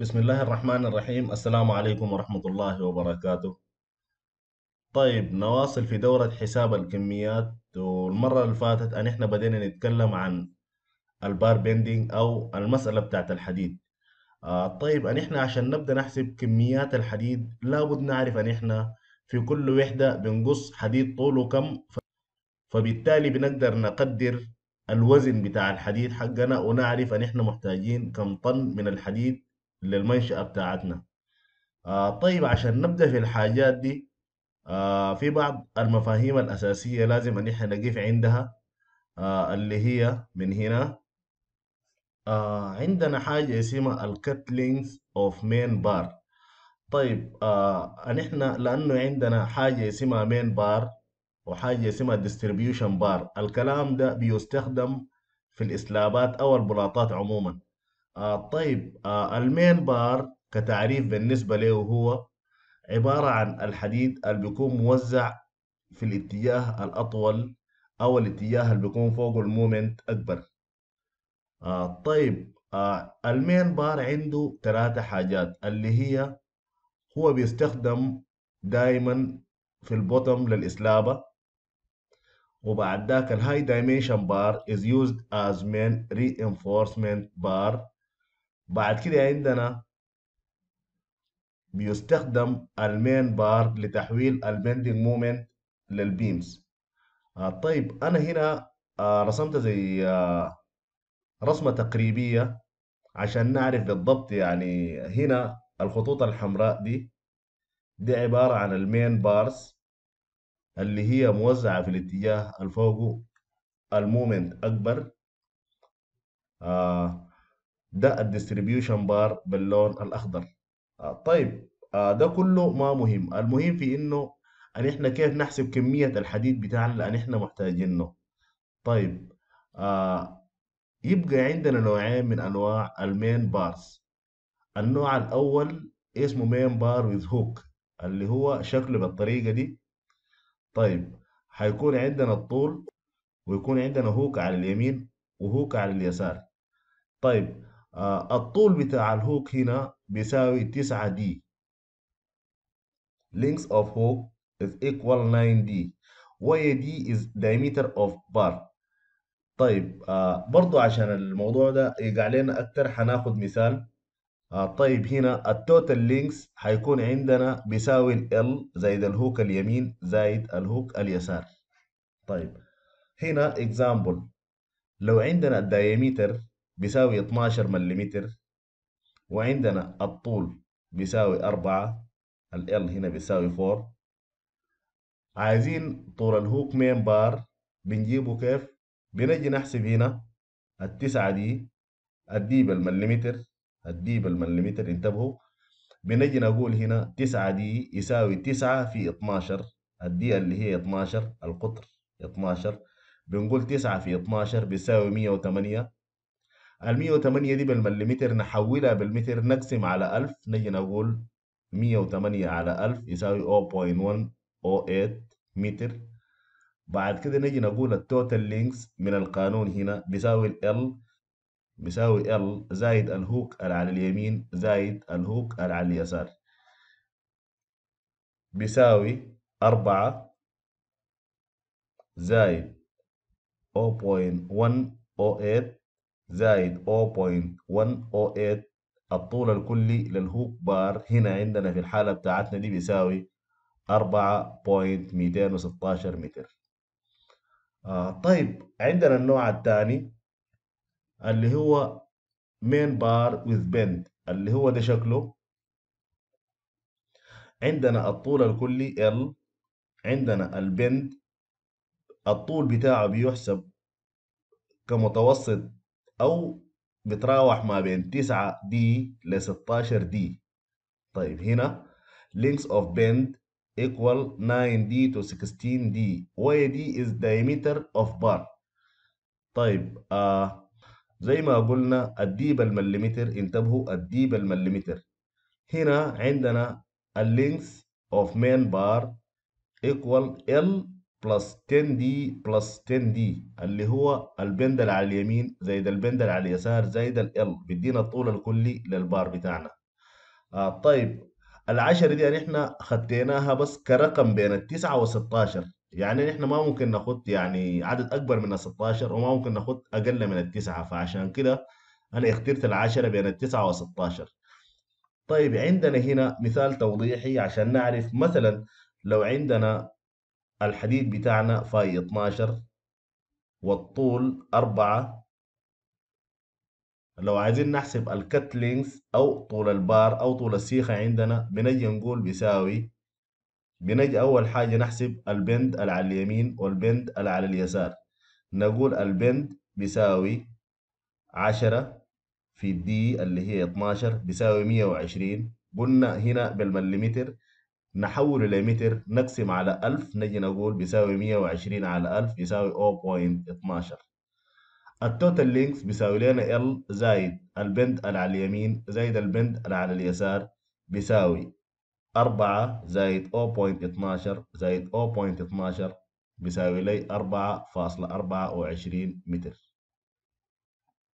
بسم الله الرحمن الرحيم السلام عليكم ورحمة الله وبركاته طيب نواصل في دورة حساب الكميات والمرة اللي فاتت أن احنا بدينا نتكلم عن البار بيندينج أو المسألة بتاعت الحديد آه، طيب أن احنا عشان نبدأ نحسب كميات الحديد لابد نعرف أن احنا في كل وحدة بنقص حديد طوله كم فبالتالي بنقدر نقدر الوزن بتاع الحديد حقنا ونعرف أن احنا محتاجين كم طن من الحديد للمنشأة بتاعتنا آه طيب عشان نبدأ في الحاجات دي آه في بعض المفاهيم الأساسية لازم أن احنا نقف عندها آه اللي هي من هنا آه عندنا حاجة اسمها الكتلينز اوف مين بار طيب آه إحنا لأنه عندنا حاجة اسمها مين بار وحاجة اسمها ديستريبيوشن بار الكلام ده بيستخدم في الإسلابات أو البلاطات عموما آه طيب آه المين بار كتعريف بالنسبة له هو عبارة عن الحديد اللي بيكون موزع في الاتجاه الأطول أو الاتجاه اللي بيكون فوق المومنت أكبر آه طيب آه المين بار عنده ثلاثة حاجات اللي هي هو بيستخدم دايما في البوتم للإسلابة وبعد ذاك الهاي دايمنشن بار is used as main reinforcement bar بعد كده عندنا بيستخدم المين بار لتحويل البندنج مومنت للبيمز آه طيب انا هنا آه رسمت زي آه رسمه تقريبيه عشان نعرف بالضبط يعني هنا الخطوط الحمراء دي دي عباره عن المين بارز اللي هي موزعه في الاتجاه الفوق المومنت اكبر آه ده الديستريبيوشن بار باللون الاخضر آه، طيب آه، ده كله ما مهم المهم في انه ان احنا كيف نحسب كميه الحديد بتاعنا لان احنا محتاجينه طيب آه، يبقى عندنا نوعين من انواع المين بارز النوع الاول اسمه مين بار ويز هوك اللي هو شكله بالطريقه دي طيب هيكون عندنا الطول ويكون عندنا هوك على اليمين وهوك على اليسار طيب آه، الطول بتاع الهوك هنا بيساوي 9 دي length of hook is equal 9 دي وهي دي is diameter of bar طيب آه برضو عشان الموضوع ده يقع لنا اكتر هناخد مثال آه طيب هنا التوتال لينكس هيكون عندنا بيساوي ال زائد الهوك اليمين زائد الهوك اليسار طيب هنا اكزامبل لو عندنا الدايمتر بيساوي 12 ملم وعندنا الطول بيساوي 4 ال L هنا بيساوي 4 عايزين طول الهوك مين بار بنجيبه كيف بنجي نحسب هنا التسعة دي الدي بالمليمتر الدي بالمليمتر انتبهوا بنجي نقول هنا تسعة دي يساوي تسعة في اتناشر الدي اللي هي اتناشر القطر اتناشر بنقول تسعة في اتناشر بيساوي مية وتمانية ال 108 دي بالمليمتر نحولها بالمتر نقسم على 1000 نجي نقول 108 على 1000 يساوي 0.108 متر بعد كده نجي نقول التوتال لينكس من القانون هنا بيساوي ال بيساوي ال زائد الهوك اللي على اليمين زائد الهوك اللي على اليسار بيساوي 4 زائد 0.108 زائد 0.108 الطول الكلي للهوك بار هنا عندنا في الحالة بتاعتنا دي بيساوي 4.216 متر آه طيب عندنا النوع الثاني اللي هو مين بار with bend اللي هو ده شكله عندنا الطول الكلي L عندنا البند الطول بتاعه بيحسب كمتوسط أو بتراوح ما بين 9 دي ل 16 دي طيب هنا length of bend equal 9D to 16D وهي is diameter of bar طيب آه زي ما قلنا الدي بالمليمتر انتبهوا الدي بالمليمتر هنا عندنا اللينث of main bar equal L بلس 10 دي بلس 10 دي اللي هو البندل على اليمين زائد البندل على اليسار زائد ال بيدينا الطول الكلي للبار بتاعنا آه طيب العشرة دي احنا خدتيناها بس كرقم بين التسعة والستاشر يعني احنا ما ممكن ناخد يعني عدد اكبر من الستاشر وما ممكن ناخد اقل من التسعة فعشان كده انا اخترت العشرة بين التسعة والستاشر طيب عندنا هنا مثال توضيحي عشان نعرف مثلا لو عندنا الحديد بتاعنا فاي 12 والطول 4 لو عايزين نحسب الكت لينكس أو طول البار أو طول السيخة عندنا بنجي نقول بيساوي بنجي أول حاجة نحسب البند على اليمين والبند على اليسار نقول البند بيساوي 10 في الدي اللي هي 12 بيساوي 120 قلنا هنا بالمليمتر نحوله متر نقسم على 1000 نجي نقول بيساوي 120 على 1000 يساوي 0.12 التوتال لينكس بيساوي لنا L زايد البند اللي على اليمين زايد البند اللي على اليسار بيساوي 4 زايد 0.12 زايد 0.12 بيساوي لي 4.24 متر